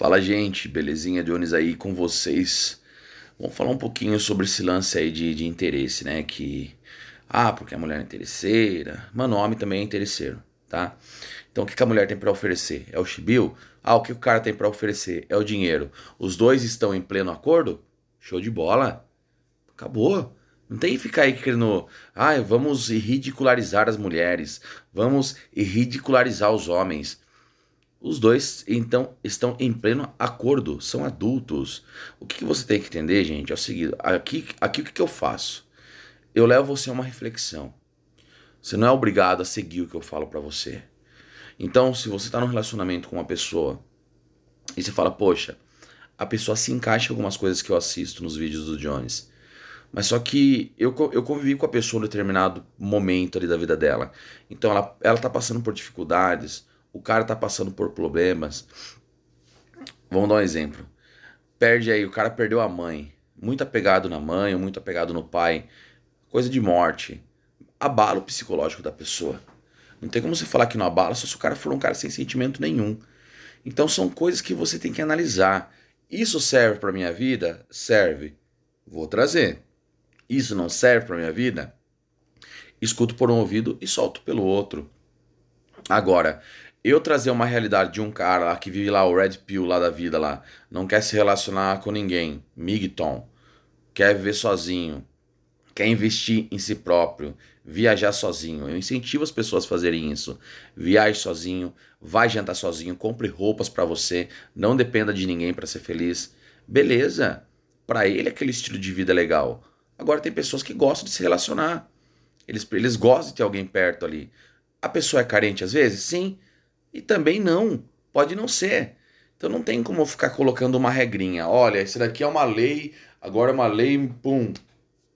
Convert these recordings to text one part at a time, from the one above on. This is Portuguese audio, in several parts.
Fala gente, belezinha? Dionis aí com vocês. Vamos falar um pouquinho sobre esse lance aí de, de interesse, né? Que. Ah, porque a mulher é interesseira. Mano, homem também é interesseiro, tá? Então o que, que a mulher tem para oferecer? É o chibio Ah, o que o cara tem para oferecer? É o dinheiro. Os dois estão em pleno acordo? Show de bola. Acabou. Não tem que ficar aí querendo. Ah, vamos ridicularizar as mulheres. Vamos ridicularizar os homens. Os dois, então, estão em pleno acordo, são adultos. O que, que você tem que entender, gente, é o seguinte: aqui, aqui o que, que eu faço? Eu levo você a uma reflexão. Você não é obrigado a seguir o que eu falo para você. Então, se você está num relacionamento com uma pessoa e você fala, poxa, a pessoa se encaixa em algumas coisas que eu assisto nos vídeos do Jones. Mas só que eu, eu convivi com a pessoa em determinado momento ali da vida dela. Então ela, ela tá passando por dificuldades, o cara tá passando por problemas. Vamos dar um exemplo. Perde aí, o cara perdeu a mãe. Muito apegado na mãe, muito apegado no pai. Coisa de morte. Abala o psicológico da pessoa. Não tem como você falar que não abala só se o cara for um cara sem sentimento nenhum. Então são coisas que você tem que analisar. Isso serve para minha vida? Serve. Vou trazer. Isso não serve para minha vida? Escuto por um ouvido e solto pelo outro. Agora, eu trazer uma realidade de um cara lá que vive lá, o Red Pill lá da vida lá, não quer se relacionar com ninguém, Migton, quer viver sozinho, quer investir em si próprio, viajar sozinho. Eu incentivo as pessoas a fazerem isso. Viaje sozinho, vai jantar sozinho, compre roupas para você, não dependa de ninguém para ser feliz. Beleza? Para ele aquele estilo de vida é legal. Agora tem pessoas que gostam de se relacionar. Eles, eles gostam de ter alguém perto ali. A pessoa é carente às vezes? Sim e também não, pode não ser. Então não tem como ficar colocando uma regrinha. Olha, isso daqui é uma lei, agora é uma lei, pum,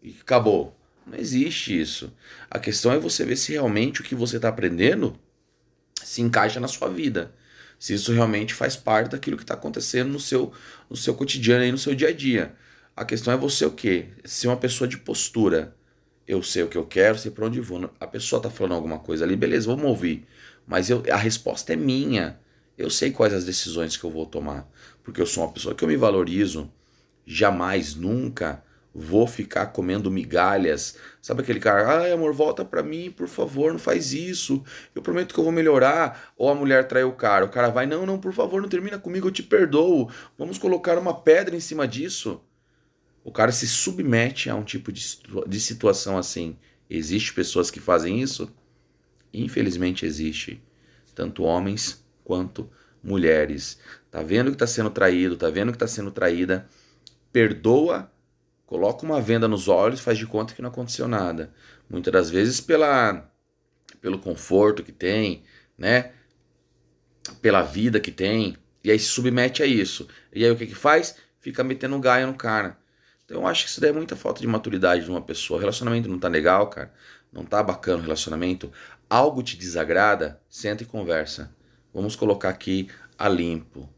e acabou. Não existe isso. A questão é você ver se realmente o que você está aprendendo se encaixa na sua vida. Se isso realmente faz parte daquilo que está acontecendo no seu, no seu cotidiano e no seu dia a dia. A questão é você o quê? Ser uma pessoa de postura. Eu sei o que eu quero, sei para onde vou. A pessoa está falando alguma coisa ali, beleza, vamos ouvir mas eu, a resposta é minha. Eu sei quais as decisões que eu vou tomar, porque eu sou uma pessoa que eu me valorizo. Jamais, nunca vou ficar comendo migalhas. Sabe aquele cara, ai amor, volta para mim, por favor, não faz isso. Eu prometo que eu vou melhorar. Ou a mulher traiu o cara. O cara vai, não, não, por favor, não termina comigo, eu te perdoo. Vamos colocar uma pedra em cima disso. O cara se submete a um tipo de, situa de situação assim. Existem pessoas que fazem isso? Infelizmente existe tanto homens quanto mulheres. Tá vendo que está sendo traído, tá vendo que está sendo traída, perdoa, coloca uma venda nos olhos, faz de conta que não aconteceu nada. Muitas das vezes pela pelo conforto que tem, né? Pela vida que tem, e aí se submete a isso. E aí o que que faz? Fica metendo um gaia no cara. Então eu acho que isso daí é muita falta de maturidade de uma pessoa. O relacionamento não tá legal, cara. Não tá bacana o relacionamento. Algo te desagrada, senta e conversa. Vamos colocar aqui a limpo.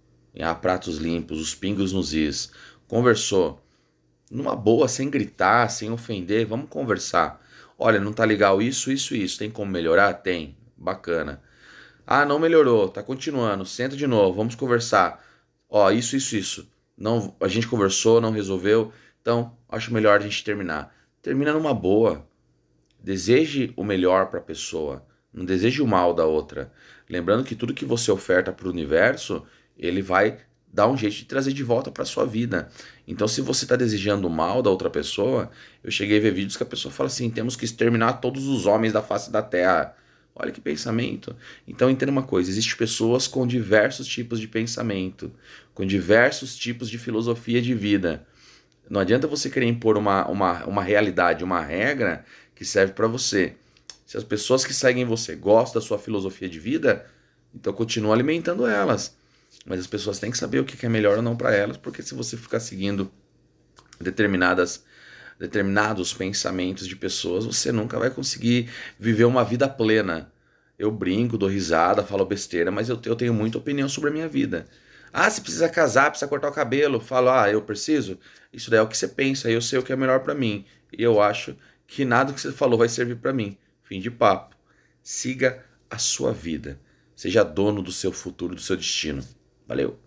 A ah, pratos limpos, os pingos nos is. Conversou. Numa boa, sem gritar, sem ofender, vamos conversar. Olha, não tá legal isso, isso, isso. Tem como melhorar? Tem. Bacana. Ah, não melhorou, tá continuando. Senta de novo, vamos conversar. Ó, isso, isso, isso. Não, a gente conversou, não resolveu então, acho melhor a gente terminar. Termina numa boa. Deseje o melhor para a pessoa, não deseje o mal da outra. Lembrando que tudo que você oferta para o universo, ele vai dar um jeito de trazer de volta para sua vida. Então, se você está desejando o mal da outra pessoa, eu cheguei a ver vídeos que a pessoa fala assim: temos que exterminar todos os homens da face da terra. Olha que pensamento. Então entenda uma coisa: existem pessoas com diversos tipos de pensamento, com diversos tipos de filosofia de vida. Não adianta você querer impor uma, uma, uma realidade, uma regra que serve para você. Se as pessoas que seguem você gostam da sua filosofia de vida, então continua alimentando elas. Mas as pessoas têm que saber o que é melhor ou não para elas, porque se você ficar seguindo determinadas determinados pensamentos de pessoas, você nunca vai conseguir viver uma vida plena. Eu brinco, dou risada, falo besteira, mas eu, eu tenho muita opinião sobre a minha vida. Ah, você precisa casar, precisa cortar o cabelo. Falo, ah, eu preciso. Isso daí é o que você pensa, eu sei o que é melhor para mim. E eu acho que nada que você falou vai servir para mim. Fim de papo. Siga a sua vida. Seja dono do seu futuro, do seu destino. Valeu!